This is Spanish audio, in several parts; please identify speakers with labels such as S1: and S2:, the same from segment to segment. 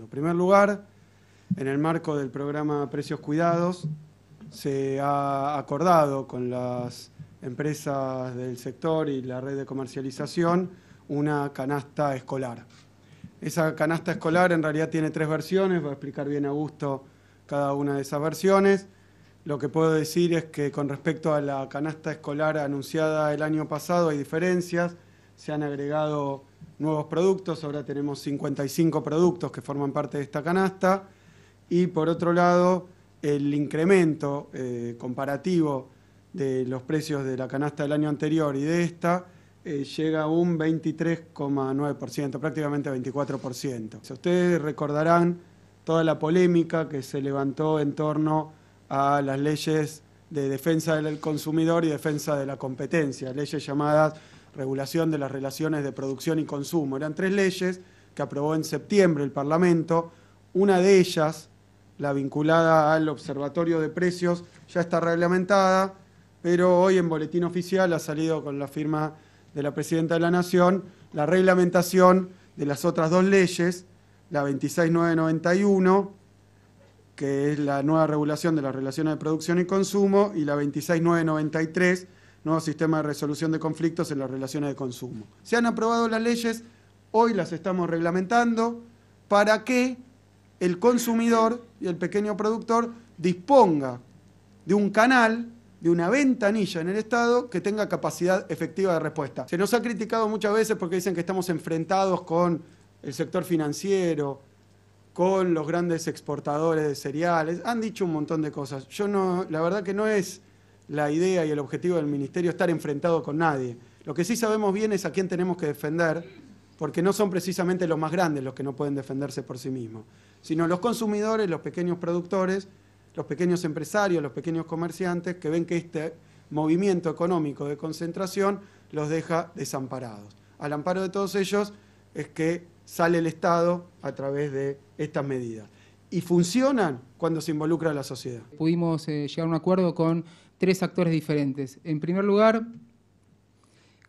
S1: En primer lugar, en el marco del programa Precios Cuidados, se ha acordado con las empresas del sector y la red de comercialización una canasta escolar. Esa canasta escolar en realidad tiene tres versiones, voy a explicar bien a gusto cada una de esas versiones. Lo que puedo decir es que con respecto a la canasta escolar anunciada el año pasado hay diferencias, se han agregado nuevos productos, ahora tenemos 55 productos que forman parte de esta canasta, y por otro lado, el incremento eh, comparativo de los precios de la canasta del año anterior y de esta eh, llega a un 23,9%, prácticamente 24%. Si ustedes recordarán toda la polémica que se levantó en torno a las leyes de defensa del consumidor y defensa de la competencia, leyes llamadas regulación de las relaciones de producción y consumo. Eran tres leyes que aprobó en septiembre el Parlamento. Una de ellas, la vinculada al Observatorio de Precios, ya está reglamentada, pero hoy en Boletín Oficial ha salido con la firma de la Presidenta de la Nación la reglamentación de las otras dos leyes, la 26991, que es la nueva regulación de las relaciones de producción y consumo, y la 26993, nuevo sistema de resolución de conflictos en las relaciones de consumo. Se han aprobado las leyes, hoy las estamos reglamentando para que el consumidor y el pequeño productor disponga de un canal, de una ventanilla en el Estado que tenga capacidad efectiva de respuesta. Se nos ha criticado muchas veces porque dicen que estamos enfrentados con el sector financiero, con los grandes exportadores de cereales, han dicho un montón de cosas. Yo no, la verdad que no es la idea y el objetivo del Ministerio es estar enfrentado con nadie. Lo que sí sabemos bien es a quién tenemos que defender, porque no son precisamente los más grandes los que no pueden defenderse por sí mismos, sino los consumidores, los pequeños productores, los pequeños empresarios, los pequeños comerciantes, que ven que este movimiento económico de concentración los deja desamparados. Al amparo de todos ellos es que sale el Estado a través de
S2: estas medidas y funcionan cuando se involucra la sociedad. Pudimos eh, llegar a un acuerdo con tres actores diferentes. En primer lugar,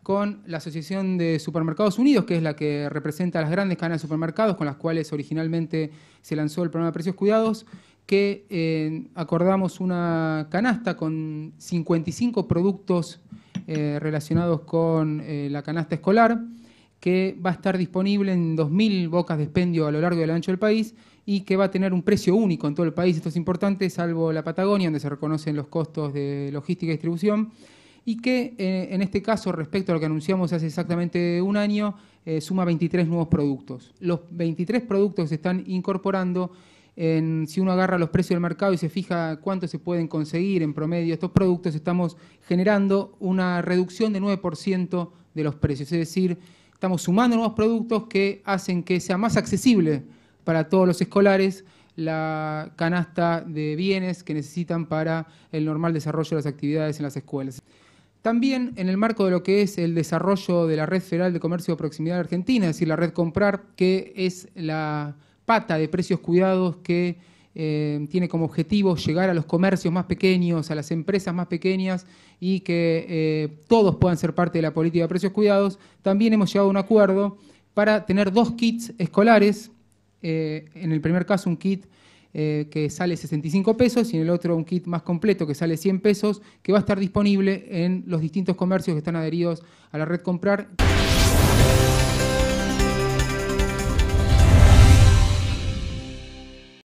S2: con la Asociación de Supermercados Unidos, que es la que representa a las grandes cadenas de supermercados con las cuales originalmente se lanzó el programa de precios cuidados, que eh, acordamos una canasta con 55 productos eh, relacionados con la canasta escolar que va a estar disponible en 2.000 bocas de expendio a lo largo y lo ancho del país y que va a tener un precio único en todo el país. Esto es importante, salvo la Patagonia, donde se reconocen los costos de logística y distribución. Y que eh, en este caso, respecto a lo que anunciamos hace exactamente un año, eh, suma 23 nuevos productos. Los 23 productos se están incorporando en, si uno agarra los precios del mercado y se fija cuánto se pueden conseguir en promedio estos productos, estamos generando una reducción de 9% de los precios. Es decir, estamos sumando nuevos productos que hacen que sea más accesible para todos los escolares la canasta de bienes que necesitan para el normal desarrollo de las actividades en las escuelas. También en el marco de lo que es el desarrollo de la Red Federal de Comercio de Proximidad de Argentina, es decir, la Red Comprar, que es la pata de precios cuidados que eh, tiene como objetivo llegar a los comercios más pequeños, a las empresas más pequeñas y que eh, todos puedan ser parte de la política de precios cuidados, también hemos llegado a un acuerdo para tener dos kits escolares, eh, en el primer caso un kit que sale 65 pesos y en el otro un kit más completo que sale 100 pesos, que va a estar disponible en los distintos comercios que están adheridos a la red Comprar.